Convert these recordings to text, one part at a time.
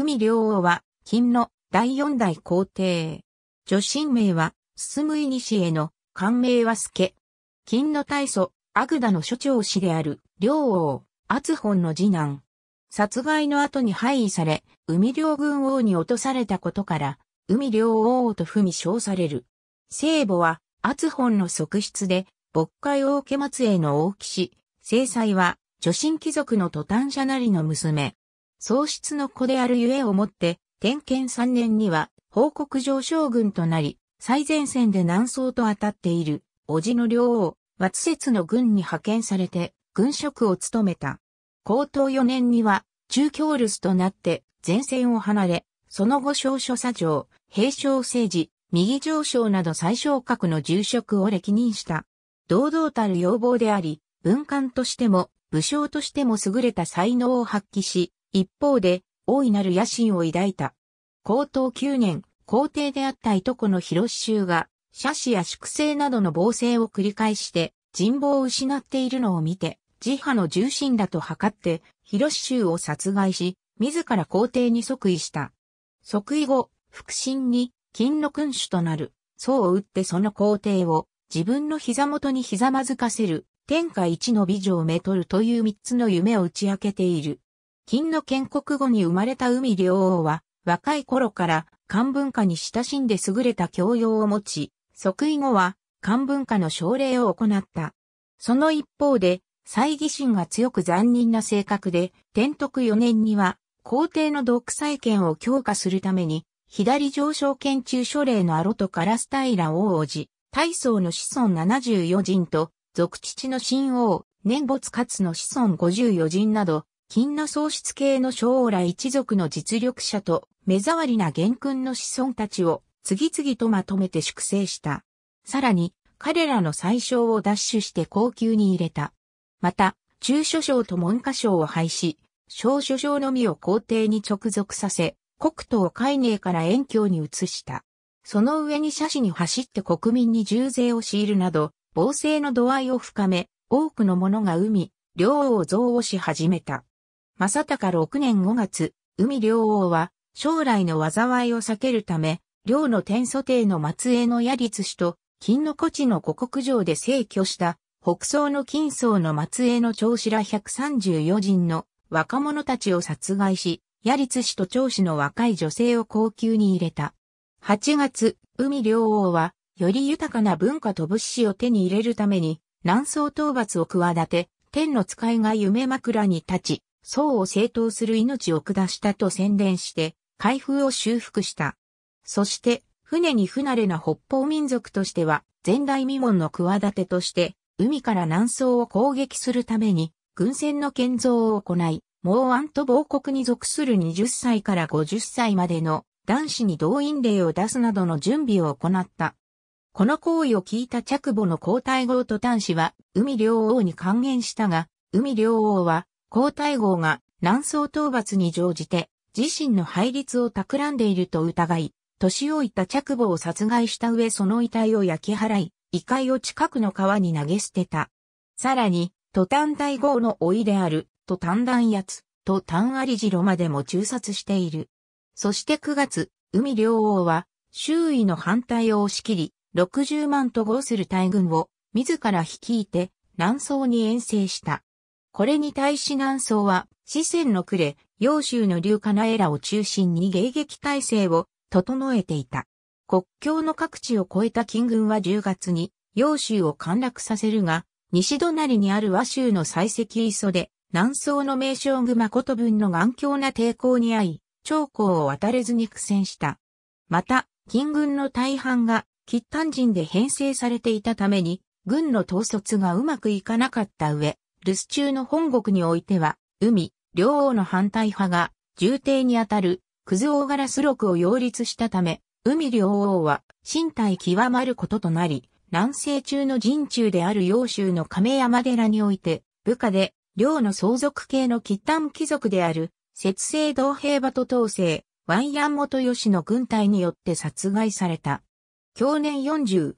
海両王は、金の第四代皇帝。女神名は、進むいにへの、官名は助。金の大祖、アグダの所長氏である、両王、厚本の次男。殺害の後に廃位され、海両軍王に落とされたことから、海両王と踏み称される。聖母は、厚本の側室で、牧会王家末への王騎士、正妻は、女神貴族の途端者なりの娘。喪失の子であるゆえをもって、天権3年には、報告上将軍となり、最前線で南宋と当たっている、叔父の両王、松節の軍に派遣されて、軍職を務めた。高等4年には、中京留守となって、前線を離れ、その後少書作上、平将政治、右上昇など最小格の重職を歴任した。堂々たる要望であり、文官としても、武将としても優れた才能を発揮し、一方で、大いなる野心を抱いた。高等9年、皇帝であったいとこの広州が、斜視や粛清などの暴政を繰り返して、人望を失っているのを見て、自派の重臣だと図って、広州を殺害し、自ら皇帝に即位した。即位後、腹心に、金の君主となる、宋を打ってその皇帝を、自分の膝元にひざまずかせる、天下一の美女をめとるという三つの夢を打ち明けている。金の建国後に生まれた海良王は、若い頃から漢文化に親しんで優れた教養を持ち、即位後は漢文化の奨励を行った。その一方で、猜疑心が強く残忍な性格で、天徳4年には、皇帝の独裁権を強化するために、左上昇研中書令のアロトカラスタイラ王王子、大宗の子孫74人と、俗父の新王、年没勝の子孫54人など、金の喪失系の将来一族の実力者と目障りな元君の子孫たちを次々とまとめて粛清した。さらに、彼らの最小を奪取して高級に入れた。また、中書省と文科省を廃止、小書省のみを皇帝に直属させ、国を海寧から遠京に移した。その上に社史に走って国民に重税を強いるなど、暴政の度合いを深め、多くの者が生み、領王を憎悪し始めた。正隆6年5月、海両王は、将来の災いを避けるため、両の天祖帝の末裔の矢律氏と、金の古地の五国城で逝去した、北宋の金宋の末裔の長子ら134人の若者たちを殺害し、矢律氏と長子の若い女性を高級に入れた。8月、海両王は、より豊かな文化と物資を手に入れるために、南宋討伐を企て、天の使いが夢枕に立ち、僧を正当する命を下したと宣伝して、開封を修復した。そして、船に不慣れな北方民族としては、前代未聞の企てとして、海から南宋を攻撃するために、軍船の建造を行い、毛安と亡国に属する20歳から50歳までの男子に動員令を出すなどの準備を行った。この行為を聞いた着母の皇太后と男子は、海両王に還元したが、海両王は、皇太后が南宋討伐に乗じて自身の配列を企んでいると疑い、年老いた着母を殺害した上その遺体を焼き払い、遺骸を近くの川に投げ捨てた。さらに、途端大号の老いである、途端断奴、つ、途端ありじろまでも中殺している。そして9月、海両王は、周囲の反対を押し切り、60万と号する大軍を、自ら率いて、南宋に遠征した。これに対し南宋は、四川の呉、揚州の流カなエらを中心に迎撃体制を整えていた。国境の各地を越えた金軍は10月に、揚州を陥落させるが、西隣にある和州の採石磯で、南宋の名将こ誠分の頑強な抵抗に遭い、長江を渡れずに苦戦した。また、金軍の大半が、喫丹人で編成されていたために、軍の統率がうまくいかなかった上、留守中の本国においては、海、両王の反対派が、重帝にあたる、クズガラス録を擁立したため、海両王は、身体極まることとなり、南西中の陣中である陽州の亀山寺において、部下で、両の相続系の喫丹貴族である、節制同平馬と統制、ワンヤン元吉の軍隊によって殺害された。去年40。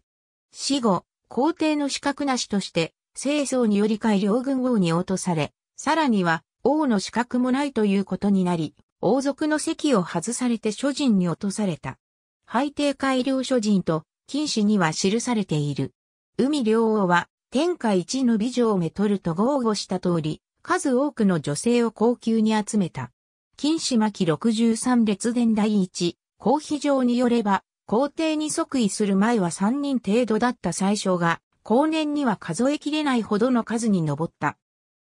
死後、皇帝の資格なしとして、清掃により改良軍王に落とされ、さらには王の資格もないということになり、王族の席を外されて諸人に落とされた。背帝改良諸人と、禁止には記されている。海両王は、天下一の美女をめとると豪語した通り、数多くの女性を高級に集めた。禁止巻63列伝第一、公妃上によれば、皇帝に即位する前は3人程度だった最初が、後年には数えきれないほどの数に上った。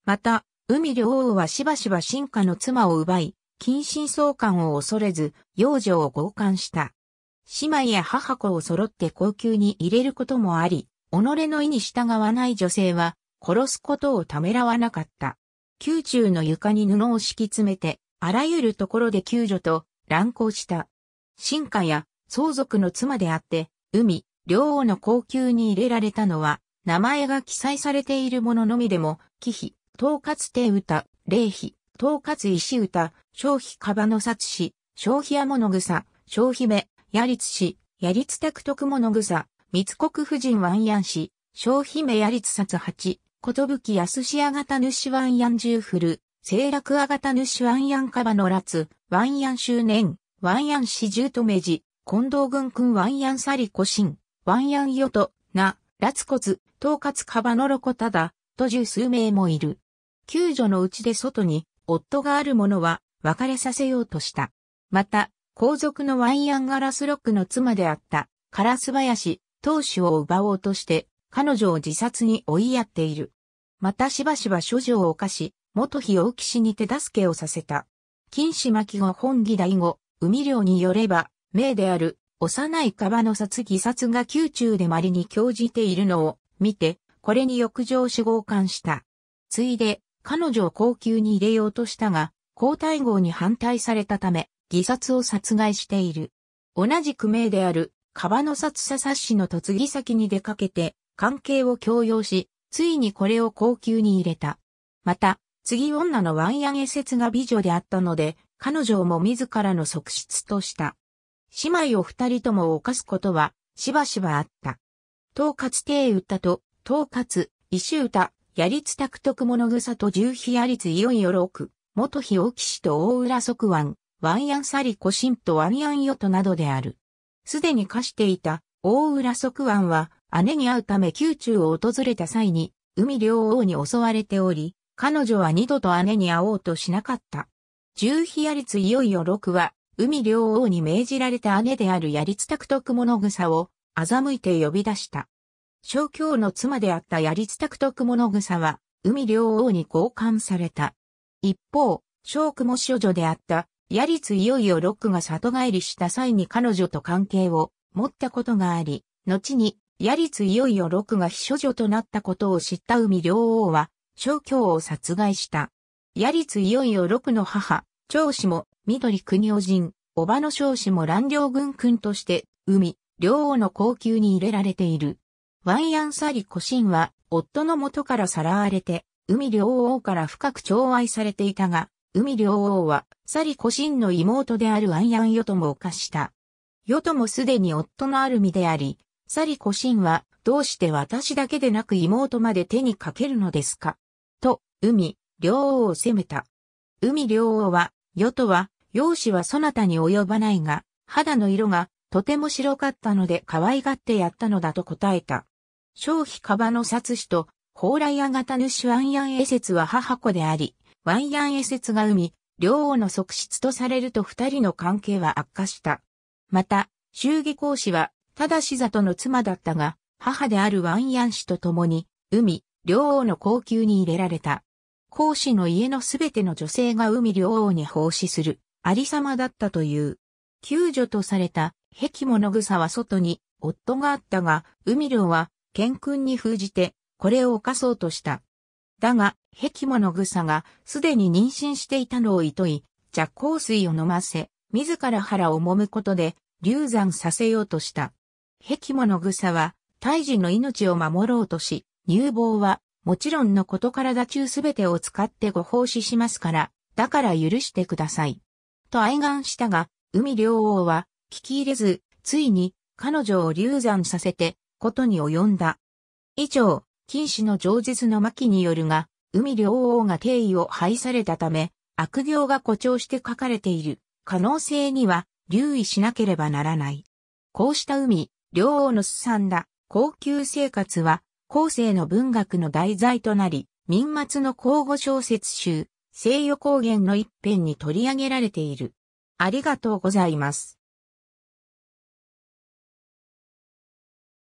また、海両王はしばしば進化の妻を奪い、近親相関を恐れず、幼女を強姦した。姉妹や母子を揃って高級に入れることもあり、己の意に従わない女性は、殺すことをためらわなかった。宮中の床に布を敷き詰めて、あらゆるところで救助と乱行した。進化や相続の妻であって、海、両王の高級に入れられたのは、名前が記載されているもののみでも、寄費、統括手歌、霊碑、統括石歌、消費カバの札子、消費屋物草、消費目、ヤリツし、やりつ宅徳物草、三国夫人ワンヤン氏、消費目やりつ札八、ことぶき安すしあがた主ワンヤン十振る、清楽あがた主ワンヤンカバのツ、ワンヤン周年、ワンヤン氏十と目じ、近藤軍君ワンヤンサリコシン。ワンヤンヨト、ナ、ラツコツ、トーカツカバノロコタダ、と十数名もいる。救助のうちで外に、夫がある者は、別れさせようとした。また、皇族のワンヤンガラスロックの妻であった、カラス林、当主を奪おうとして、彼女を自殺に追いやっている。またしばしば処女を犯し、元日を騎士に手助けをさせた。金子巻後本義大後、海領によれば、名である幼い川のギサツが宮中で稀に興じているのを見て、これに欲情し亡感した。ついで、彼女を高級に入れようとしたが、皇太后に反対されたため、義殺を殺害している。同じく名である、川のササッシの嫁ぎ先に出かけて、関係を強要し、ついにこれを高級に入れた。また、次女のワンヤゲ説が美女であったので、彼女も自らの側室とした。姉妹を二人とも犯すことは、しばしばあった。統括帝歌と、統括、石州歌、やりつたくとくものぐさと重比やりついよいよろく、元日大士と大浦即腕、ワンヤンサリコシンとワンヤンヨトなどである。すでに課していた大浦即腕は、姉に会うため宮中を訪れた際に、海両王に襲われており、彼女は二度と姉に会おうとしなかった。重比やりついよいよ六は、海両王に命じられた姉である槍つたくと雲草を欺いて呼び出した。小京の妻であった槍つたくと雲草は、海両王に交換された。一方、小雲少女であった、槍ついよいよロックが里帰りした際に彼女と関係を持ったことがあり、後に、槍ついよいよロックが秘書女となったことを知った海両王は、小京を殺害した。槍ついよいよロックの母、長子も緑国夫人、おばの少子も乱陵軍君として、海、両王の高級に入れられている。ワンヤンサリ・コシンは、夫の元からさらわれて、海両王から深く寵愛されていたが、海両王は、サリ・コシンの妹であるワンヤン・ヨトモを犯した。ヨトもすでに夫のある身であり、サリ・コシンは、どうして私だけでなく妹まで手にかけるのですかと、海、両王を責めた。海両王は、ヨトは、容姿はそなたに及ばないが、肌の色がとても白かったので可愛がってやったのだと答えた。商費カバの殺子と、蓬莱屋型主ワンヤンエ説は母子であり、ワンヤンエ説が生み、両王の側室とされると二人の関係は悪化した。また、衆議公子は、ただし里の妻だったが、母であるワンヤン氏と共に、海、両王の高級に入れられた。公子の家のすべての女性が海両王に奉仕する。ありさまだったという。救助とされた、壁物草は外に、夫があったが、海良は、健君に封じて、これを犯そうとした。だが、壁物草が、すでに妊娠していたのを厭い、弱香水を飲ませ、自ら腹を揉むことで、流産させようとした。壁物草は、胎児の命を守ろうとし、乳房は、もちろんのことか打中すべてを使ってご奉仕しますから、だから許してください。と哀願したが、海両王は聞き入れず、ついに彼女を流産させてことに及んだ。以上、禁止の饒舌の巻によるが、海両王が定位を排されたため、悪行が誇張して書かれている可能性には留意しなければならない。こうした海、両王のすさんだ高級生活は後世の文学の題材となり、民末の交互小説集、西予高原の一辺に取り上げられている。ありがとうございます。